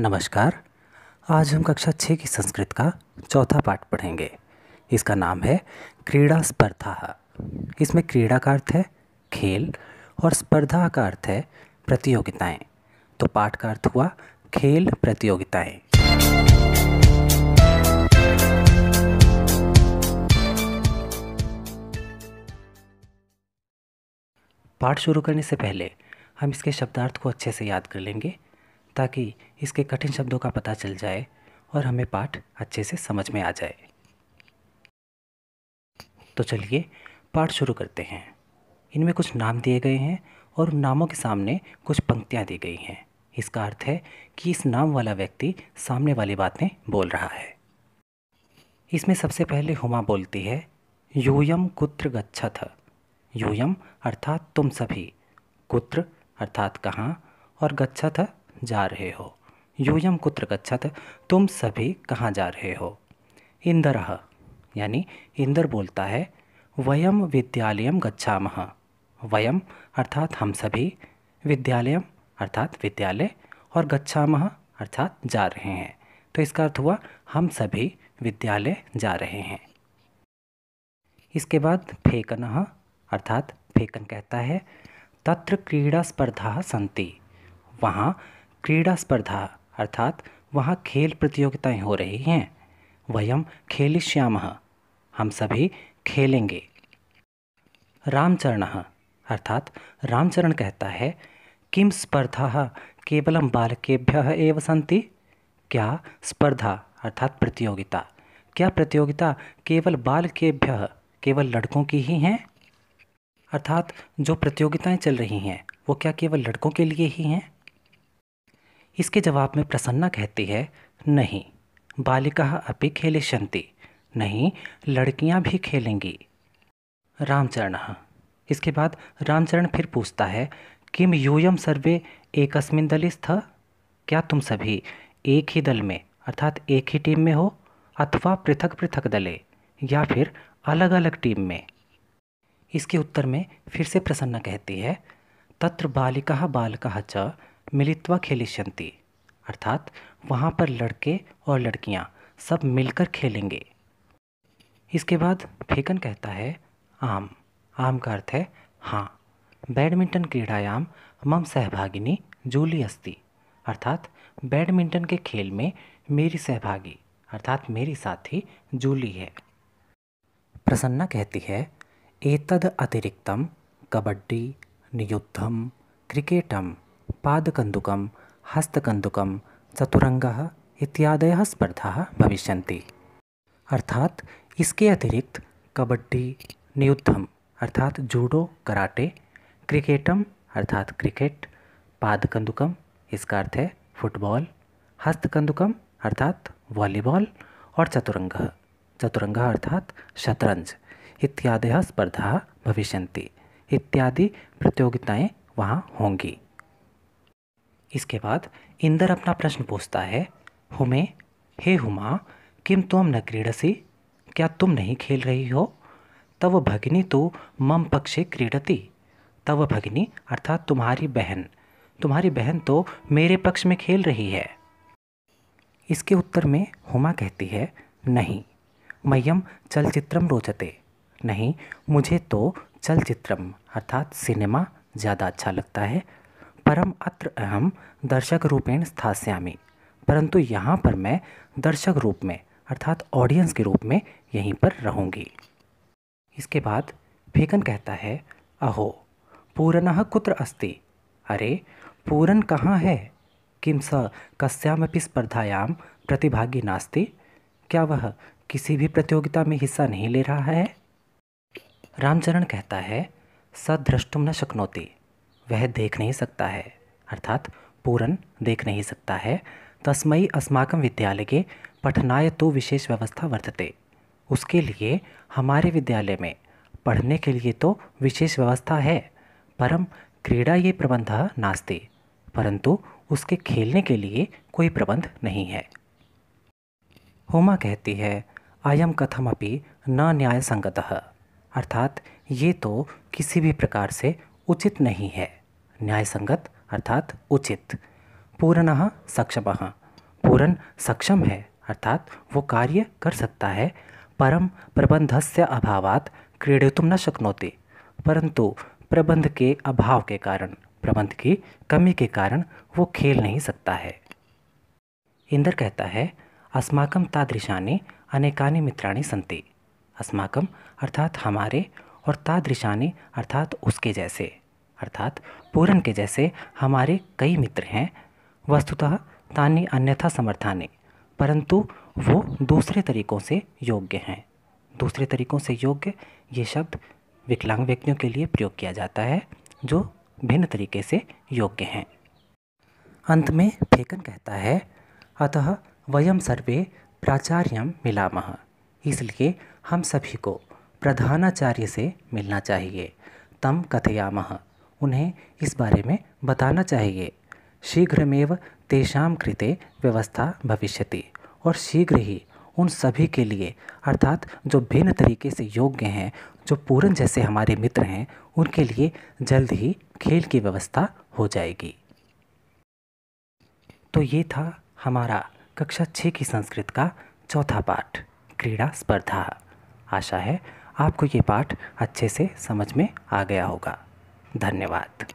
नमस्कार आज हम कक्षा छः की संस्कृत का चौथा पाठ पढ़ेंगे इसका नाम है क्रीड़ा स्पर्धा इसमें क्रीड़ा का अर्थ है खेल और स्पर्धा का अर्थ है प्रतियोगिताएं तो पाठ का अर्थ हुआ खेल प्रतियोगिताएं पाठ शुरू करने से पहले हम इसके शब्दार्थ को अच्छे से याद कर लेंगे ताकि इसके कठिन शब्दों का पता चल जाए और हमें पाठ अच्छे से समझ में आ जाए तो चलिए पाठ शुरू करते हैं इनमें कुछ नाम दिए गए हैं और नामों के सामने कुछ पंक्तियाँ दी गई हैं इसका अर्थ है कि इस नाम वाला व्यक्ति सामने वाली बातें बोल रहा है इसमें सबसे पहले हुमा बोलती है यूयम कुत्र गच्छथ यूयम अर्थात तुम सभी कुत्र अर्थात कहाँ और गच्छथ जा रहे हो यूयम कुत्र गच्छत तुम सभी कहाँ जा रहे हो इंदर यानी इंदर बोलता है वयम विद्यालयम गच्छा वयम अर्थात हम सभी विद्यालयम अर्थात विद्यालय और गच्छा अर्थात जा रहे हैं तो इसका अर्थ हुआ हम सभी विद्यालय जा रहे हैं इसके बाद फेकन अर्थात फेकन कहता है तत्र क्रीड़ा स्पर्धा संति वहाँ क्रीड़ा स्पर्धा अर्थात वहाँ खेल प्रतियोगिताएं हो रही हैं वयम खेलिष्याम हम सभी खेलेंगे रामचरण अर्थात रामचरण कहता है किम स्पर्धा केवलम बालकेभ्य एव सन्ति क्या स्पर्धा अर्थात प्रतियोगिता क्या प्रतियोगिता केवल बालकेभ्य केवल लड़कों की ही हैं अर्थात जो प्रतियोगिताएं चल रही हैं वो क्या केवल लड़कों के लिए ही हैं इसके जवाब में प्रसन्ना कहती है नहीं बालिका खेले शंति नहीं लड़कियां भी खेलेंगी रामचरण हाँ। इसके बाद रामचरण फिर पूछता है किम यूयम सर्वे एकस्मिन स्थ क्या तुम सभी एक ही दल में अर्थात एक ही टीम में हो अथवा पृथक पृथक दले या फिर अलग अलग टीम में इसके उत्तर में फिर से प्रसन्ना कहती है तत्र बालिका बालका च मिलित्वा खेली अर्थात वहाँ पर लड़के और लड़कियाँ सब मिलकर खेलेंगे इसके बाद फेकन कहता है आम आम का अर्थ है हाँ बैडमिंटन क्रीड़ायाम मम सहभागिनी जूली अस्ति अर्थात बैडमिंटन के खेल में मेरी सहभागी अर्थात मेरी साथी जूली है प्रसन्ना कहती है एतद अतिरिक्तम कबड्डी नियुद्धम क्रिकेटम पादकन्दुकं हस्तकन्दुकं चतुरङ्गः इत्यादयः स्पर्धाः भविष्यन्ति अर्थात इसके अतिरिक्त कबड्डी नियुद्धम् अर्थात जूडो कराटे क्रिकेटम् अर्थात क्रिकेट पादकंदुकम इसका अर्थ है फुटबॉल हस्तकंदुकम अर्थात वॉलीबॉल और चतुरंग चतुरंग अर्थात शतरंज इत्यादय स्पर्धा भविष्य इत्यादि प्रतियोगिताएं वहाँ होंगी इसके बाद इंदर अपना प्रश्न पूछता है हुमे हे हुमा किम तुम न क्रीडसी क्या तुम नहीं खेल रही हो तव भगिनी तो मम पक्षे क्रीडती तव भगिनी अर्थात तुम्हारी बहन तुम्हारी बहन तो मेरे पक्ष में खेल रही है इसके उत्तर में हुमा कहती है नहीं मयम चलचित्रम रोचते नहीं मुझे तो चलचित्रम अर्थात सिनेमा ज़्यादा अच्छा लगता है परम अत्र अहम दर्शक रूपेण स्थास्यामी परंतु यहाँ पर मैं दर्शक रूप में अर्थात ऑडियंस के रूप में यहीं पर रहूँगी इसके बाद फेकन कहता है अहो पूरन कुत्र अस्ति अरे पूरन कहाँ है किम स कस्यामपि स्पर्धायाम प्रतिभागी नास्ति क्या वह किसी भी प्रतियोगिता में हिस्सा नहीं ले रहा है रामचरण कहता है स द्रष्टुम न शक्नोति वह देख नहीं सकता है अर्थात पूरन देख नहीं सकता है तस्मयी अस्माकम के पठनाय तो विशेष व्यवस्था वर्तते उसके लिए हमारे विद्यालय में पढ़ने के लिए तो विशेष व्यवस्था है परम क्रीड़ा ये प्रबंध नास्ते परंतु उसके खेलने के लिए कोई प्रबंध नहीं है होमा कहती है आयम कथम अपनी न न्याय संगत अर्थात ये तो किसी भी प्रकार से उचित नहीं है न्यायसंगत अर्थात उचित पूर्ण सक्षम पूरण सक्षम है अर्थात वो कार्य कर सकता है परम प्रबंध से अभाव क्रीड़ित न शक्नोति परंतु प्रबंध के अभाव के कारण प्रबंध की कमी के कारण वो खेल नहीं सकता है इंद्र कहता है अस्माकम तादृशाने अनेकानि मित्राणी संति अस्माकम अर्थात हमारे और तादृशाने अर्थात उसके जैसे अर्थात पूरन के जैसे हमारे कई मित्र हैं वस्तुतः तानी अन्यथा समर्थाने परंतु वो दूसरे तरीक़ों से योग्य हैं दूसरे तरीक़ों से योग्य ये शब्द विकलांग व्यक्तियों के लिए प्रयोग किया जाता है जो भिन्न तरीके से योग्य हैं अंत में फेकन कहता है अतः वयम सर्वे प्राचार्यम मिलामह इसलिए हम सभी को प्रधानाचार्य से मिलना चाहिए तम कथयामह उन्हें इस बारे में बताना चाहिए शीघ्रमेव तेषाम कृते व्यवस्था भविष्य और शीघ्र ही उन सभी के लिए अर्थात जो भिन्न तरीके से योग्य हैं जो पूरन जैसे हमारे मित्र हैं उनके लिए जल्द ही खेल की व्यवस्था हो जाएगी तो ये था हमारा कक्षा छः की संस्कृत का चौथा पाठ क्रीड़ा स्पर्धा आशा है आपको ये पाठ अच्छे से समझ में आ गया होगा धन्यवाद